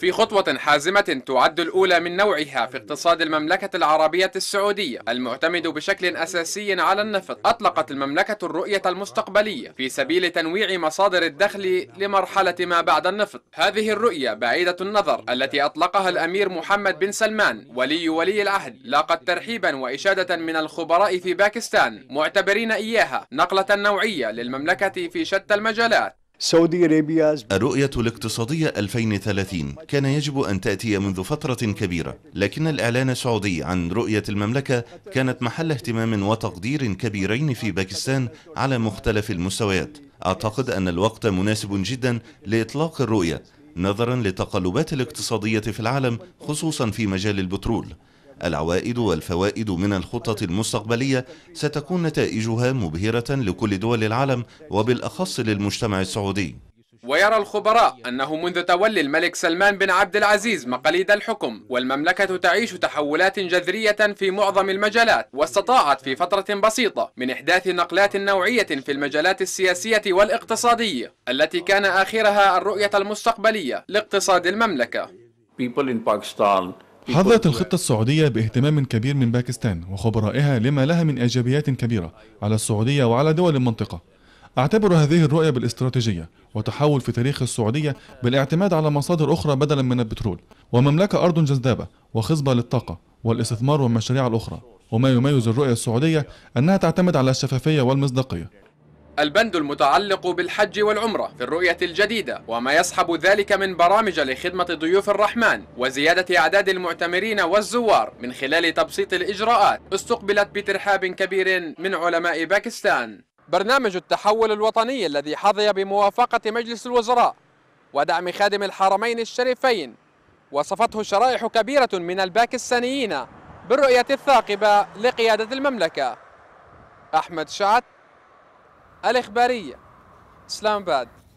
في خطوة حازمة تعد الأولى من نوعها في اقتصاد المملكة العربية السعودية المعتمد بشكل أساسي على النفط أطلقت المملكة الرؤية المستقبلية في سبيل تنويع مصادر الدخل لمرحلة ما بعد النفط هذه الرؤية بعيدة النظر التي أطلقها الأمير محمد بن سلمان ولي ولي العهد لاقت ترحيبا وإشادة من الخبراء في باكستان معتبرين إياها نقلة نوعية للمملكة في شتى المجالات الرؤية الاقتصادية 2030 كان يجب أن تأتي منذ فترة كبيرة لكن الإعلان السعودي عن رؤية المملكة كانت محل اهتمام وتقدير كبيرين في باكستان على مختلف المستويات أعتقد أن الوقت مناسب جدا لإطلاق الرؤية نظرا للتقلبات الاقتصادية في العالم خصوصا في مجال البترول العوائد والفوائد من الخطط المستقبلية ستكون نتائجها مبهرة لكل دول العالم وبالأخص للمجتمع السعودي ويرى الخبراء أنه منذ تولي الملك سلمان بن عبد العزيز مقاليد الحكم والمملكة تعيش تحولات جذرية في معظم المجالات واستطاعت في فترة بسيطة من إحداث نقلات نوعية في المجالات السياسية والاقتصادية التي كان آخرها الرؤية المستقبلية لاقتصاد المملكة People in Pakistan حظت الخطة السعودية باهتمام كبير من باكستان وخبرائها لما لها من إيجابيات كبيرة على السعودية وعلى دول المنطقة أعتبر هذه الرؤية بالاستراتيجية وتحول في تاريخ السعودية بالاعتماد على مصادر أخرى بدلا من البترول ومملكة أرض جذابة وخصبة للطاقة والاستثمار والمشاريع الأخرى وما يميز الرؤية السعودية أنها تعتمد على الشفافية والمصداقية البند المتعلق بالحج والعمرة في الرؤية الجديدة وما يصحب ذلك من برامج لخدمة ضيوف الرحمن وزيادة أعداد المعتمرين والزوار من خلال تبسيط الإجراءات استقبلت بترحاب كبير من علماء باكستان برنامج التحول الوطني الذي حظي بموافقة مجلس الوزراء ودعم خادم الحرمين الشريفين وصفته شرائح كبيرة من الباكستانيين بالرؤية الثاقبة لقيادة المملكة أحمد شعت الإخبارية إسلام بعد